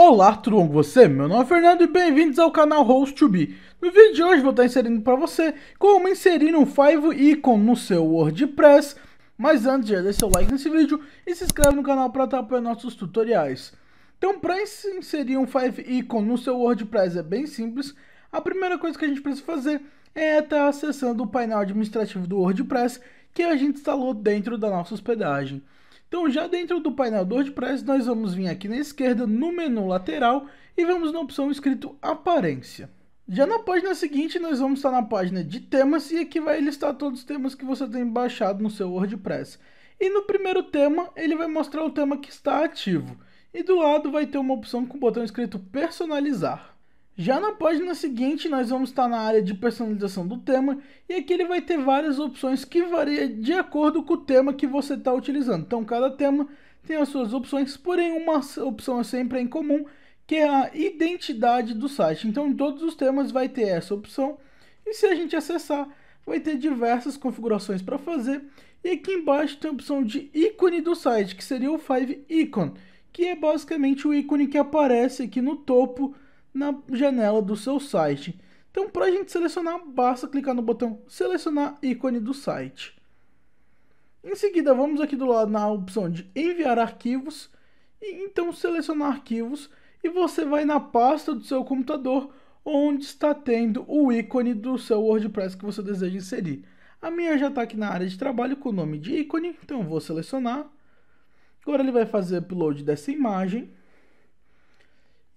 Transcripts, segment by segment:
Olá, tudo bom com você? Meu nome é Fernando e bem-vindos ao canal Host2B. No vídeo de hoje vou estar inserindo para você como inserir um 5 Icon no seu WordPress. Mas antes, já deixa seu like nesse vídeo e se inscreve no canal para estar apoiando nossos tutoriais. Então, para inserir um 5 Icon no seu WordPress é bem simples. A primeira coisa que a gente precisa fazer é estar acessando o painel administrativo do WordPress que a gente instalou dentro da nossa hospedagem. Então já dentro do painel do WordPress, nós vamos vir aqui na esquerda, no menu lateral, e vamos na opção escrito Aparência. Já na página seguinte, nós vamos estar na página de temas, e aqui vai listar todos os temas que você tem baixado no seu WordPress. E no primeiro tema, ele vai mostrar o tema que está ativo. E do lado vai ter uma opção com o botão escrito Personalizar. Já na página seguinte, nós vamos estar na área de personalização do tema e aqui ele vai ter várias opções que varia de acordo com o tema que você está utilizando. Então, cada tema tem as suas opções, porém uma opção é sempre em comum, que é a identidade do site. Então, em todos os temas vai ter essa opção e se a gente acessar, vai ter diversas configurações para fazer. E aqui embaixo tem a opção de ícone do site, que seria o 5 Icon, que é basicamente o ícone que aparece aqui no topo na janela do seu site. Então, para a gente selecionar, basta clicar no botão Selecionar ícone do site. Em seguida, vamos aqui do lado na opção de Enviar arquivos e então selecionar arquivos e você vai na pasta do seu computador onde está tendo o ícone do seu WordPress que você deseja inserir. A minha já está aqui na área de trabalho com o nome de ícone, então eu vou selecionar. Agora ele vai fazer upload dessa imagem.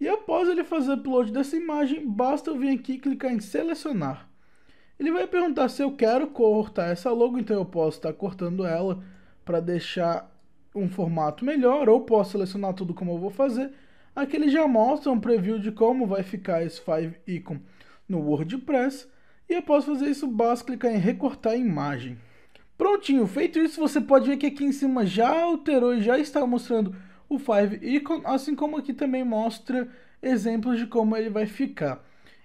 E após ele fazer upload dessa imagem, basta eu vir aqui e clicar em selecionar. Ele vai perguntar se eu quero cortar essa logo, então eu posso estar cortando ela para deixar um formato melhor, ou posso selecionar tudo como eu vou fazer. Aqui ele já mostra um preview de como vai ficar esse 5 icon no WordPress. E após fazer isso, basta clicar em recortar a imagem. Prontinho, feito isso, você pode ver que aqui em cima já alterou e já está mostrando o Five Icon, assim como aqui também mostra exemplos de como ele vai ficar.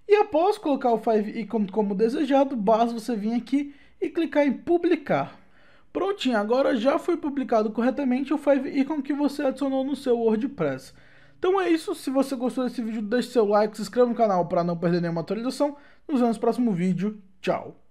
E após colocar o Five Icon como desejado, basta você vir aqui e clicar em publicar. Prontinho, agora já foi publicado corretamente o Five Icon que você adicionou no seu WordPress. Então é isso, se você gostou desse vídeo, deixe seu like, se inscreva no canal para não perder nenhuma atualização. Nos vemos no próximo vídeo, tchau!